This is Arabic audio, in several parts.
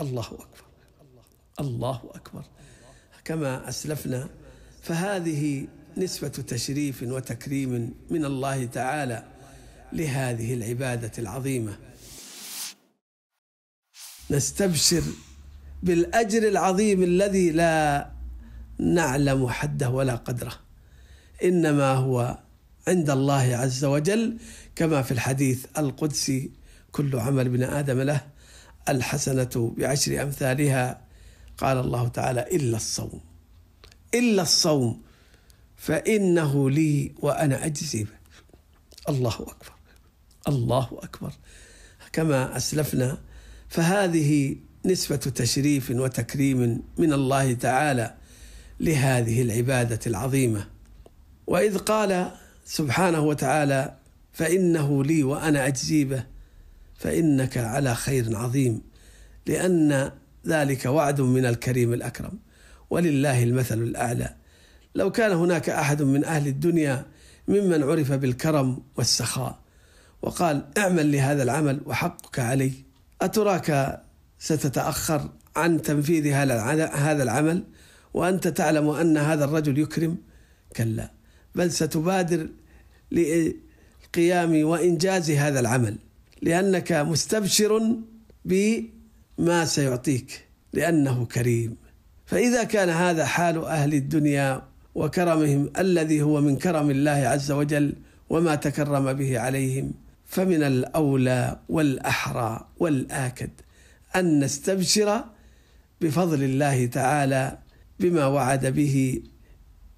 الله أكبر الله أكبر كما أسلفنا فهذه نسبة تشريف وتكريم من الله تعالى لهذه العبادة العظيمة نستبشر بالأجر العظيم الذي لا نعلم حده ولا قدره إنما هو عند الله عز وجل كما في الحديث القدسي كل عمل ابن آدم له الحسنة بعشر أمثالها قال الله تعالى إلا الصوم إلا الصوم فإنه لي وأنا أجزي به الله أكبر الله أكبر كما أسلفنا فهذه نسبة تشريف وتكريم من الله تعالى لهذه العبادة العظيمة وإذ قال سبحانه وتعالى فإنه لي وأنا أجزي به فإنك على خير عظيم لأن ذلك وعد من الكريم الأكرم ولله المثل الأعلى لو كان هناك أحد من أهل الدنيا ممن عرف بالكرم والسخاء وقال اعمل لهذا العمل وحقك علي أتراك ستتأخر عن تنفيذ هذا العمل وأنت تعلم أن هذا الرجل يكرم كلا بل ستبادر للقيام وإنجاز هذا العمل لأنك مستبشر بما سيعطيك لأنه كريم فإذا كان هذا حال أهل الدنيا وكرمهم الذي هو من كرم الله عز وجل وما تكرم به عليهم فمن الأولى والأحرى والآكد أن نستبشر بفضل الله تعالى بما وعد به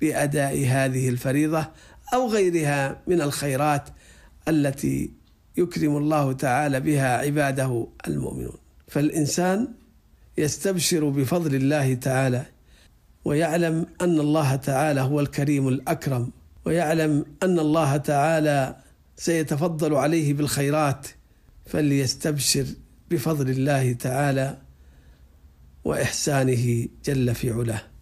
بأداء هذه الفريضة أو غيرها من الخيرات التي يكرم الله تعالى بها عباده المؤمنون فالإنسان يستبشر بفضل الله تعالى ويعلم أن الله تعالى هو الكريم الأكرم ويعلم أن الله تعالى سيتفضل عليه بالخيرات فليستبشر بفضل الله تعالى واحسانه جل في علاه